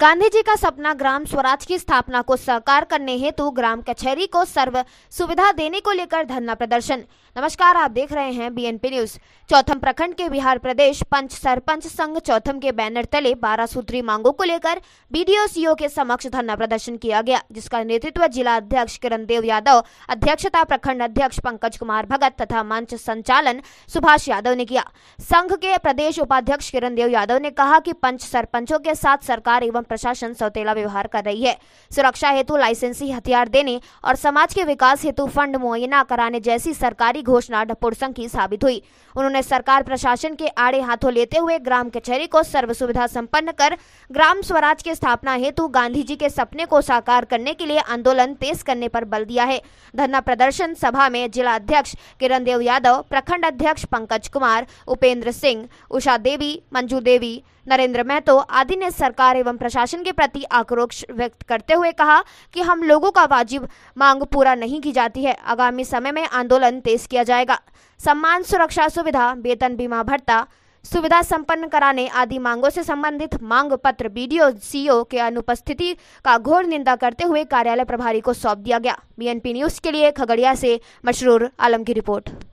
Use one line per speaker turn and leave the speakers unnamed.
गांधी जी का सपना ग्राम स्वराज की स्थापना को साकार करने हेतु तो ग्राम कचहरी को सर्व सुविधा देने को लेकर धरना प्रदर्शन नमस्कार आप देख रहे हैं बीएनपी न्यूज चौथम प्रखंड के बिहार प्रदेश पंच सरपंच संघ चौथम के बैनर तले बारह सूत्री मांगों को लेकर बीडीओ सीओ e के समक्ष धरना प्रदर्शन किया गया जिसका नेतृत्व जिला अध्यक्ष किरण देव यादव अध्यक्षता प्रखंड अध्यक्ष पंकज कुमार भगत तथा मंच संचालन सुभाष यादव ने किया संघ के प्रदेश उपाध्यक्ष किरण देव यादव ने कहा की पंच सरपंचों के साथ सरकार एवं एवं प्रशासन सौतेला व्यवहार कर रही है सुरक्षा हेतु लाइसेंसी हथियार देने और समाज के विकास हेतु फंड मुहैया कराने जैसी सरकारी घोषणा डपोरसंग की साबित हुई उन्होंने सरकार प्रशासन के आड़े हाथों लेते हुए ग्राम कचहरी को सर्व सुविधा संपन्न कर ग्राम स्वराज के स्थापना हेतु गांधी जी के सपने को साकार करने के लिए आंदोलन तेज करने पर बल दिया है धरना प्रदर्शन सभा में जिला अध्यक्ष किरण देव यादव प्रखंड अध्यक्ष पंकज कुमार उपेंद्र सिंह उषा देवी मंजू देवी नरेंद्र महतो आदि ने सरकार एवं प्रशासन के प्रति आक्रोश व्यक्त करते हुए कहा कि हम लोगों का वाजिब मांग पूरा नहीं की जाती है आगामी समय में आंदोलन तेज किया जाएगा सम्मान सुरक्षा सुविधा वेतन बीमा भत्ता सुविधा संपन्न कराने आदि मांगों से संबंधित मांग पत्र बीडीओ सीओ के अनुपस्थिति का घोर निंदा करते हुए कार्यालय प्रभारी को सौंप दिया गया बीएनपी न्यूज के लिए खगड़िया से मशरूर आलम की रिपोर्ट